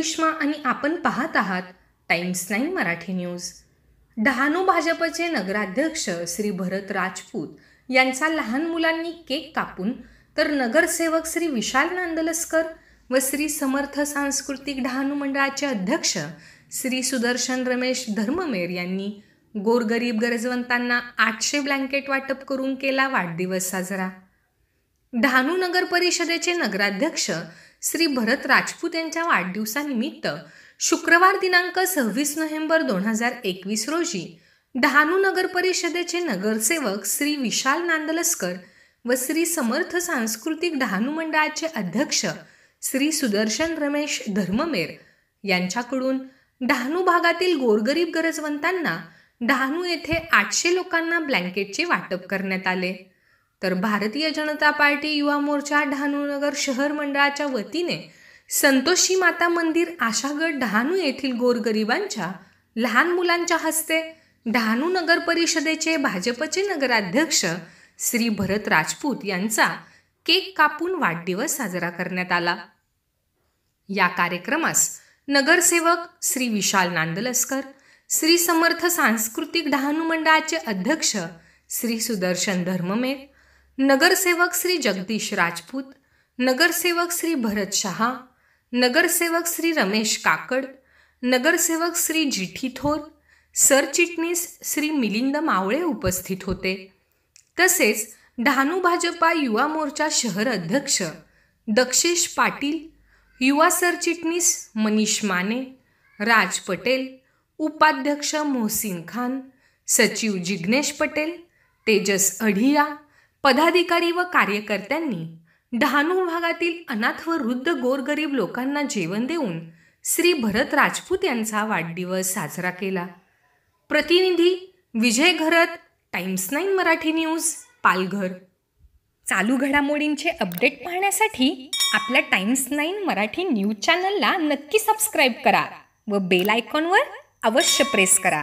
करिश्मा आणि आपण पाहत आहात नाईन मराठी न्यूज डहाणू भाजपचे नगराध्यक्ष श्री भरत राजपूत यांचा लहान मुलांनी केक कापून तर नगरसेवक श्री विशाल नांदलस्कर व श्री समर्थ सांस्कृतिक डहाणू मंडळाचे अध्यक्ष श्री सुदर्शन रमेश धर्ममेर यांनी गोरगरीब गरजवंतांना आठशे ब्लँकेट वाटप करून केला वाढदिवस साजरा डहाणू नगर परिषदेचे नगराध्यक्ष श्री भरत राजपूत यांच्या वाढदिवसानिमित्त शुक्रवार दिनांक सव्वीस नोव्हेंबर दोन हजार एकवीस रोजी डहाणू नगर परिषदेचे नगरसेवक श्री विशाल नांदलस्कर व श्री समर्थ सांस्कृतिक डहाणू मंडळाचे अध्यक्ष श्री सुदर्शन रमेश धर्ममेर यांच्याकडून डहाणू भागातील गोरगरीब गरजवंतांना डहाणू येथे आठशे लोकांना ब्लँकेटचे वाटप करण्यात आले तर भारतीय जनता पार्टी युवा मोर्चा डहाणूनगर शहर मंडळाच्या वतीने संतोषी माता मंदिर आशागड डहाणू येथील गोरगरिबांच्या लहान मुलांच्या हस्ते डहाणू नगर परिषदेचे भाजपचे नगराध्यक्ष श्री भरत राजपूत यांचा केक कापून वाढदिवस साजरा करण्यात आला या कार्यक्रमास नगरसेवक श्री विशाल नांदलस्कर श्री समर्थ सांस्कृतिक डहाणू मंडळाचे अध्यक्ष श्री सुदर्शन धर्ममेघ नगरसेवक श्री जगदीश राजपूत नगरसेवक श्री भरत शहा नगरसेवक श्री रमेश काकड नगरसेवक श्री जिठी थोर सरचिटणीस श्री मिलिंद मावळे उपस्थित होते तसेच धानू भाजपा युवा मोर्चा शहर अध्यक्ष दक्षेश पाटील युवा सरचिटणीस मनीष माने राज पटेल उपाध्यक्ष मोहसिन खान सचिव जिग्नेश पटेल तेजस अढिया पदाधिकारी व कार्यकर्त्यांनी डहाणू भागातील अनाथ व वृद्ध गोरगरीब लोकांना जेवण देऊन श्री भरत राजपूत यांचा वाढदिवस साजरा केला प्रतिनिधी Vijay Gharat times nine Marathi news Palghar चालू घडामोडींचे अपडेट पाहण्यासाठी आपल्या टाइम्स नाईन मराठी न्यूज चॅनलला नक्की सबस्क्राईब करा व बेल आयकॉनवर अवश्य प्रेस करा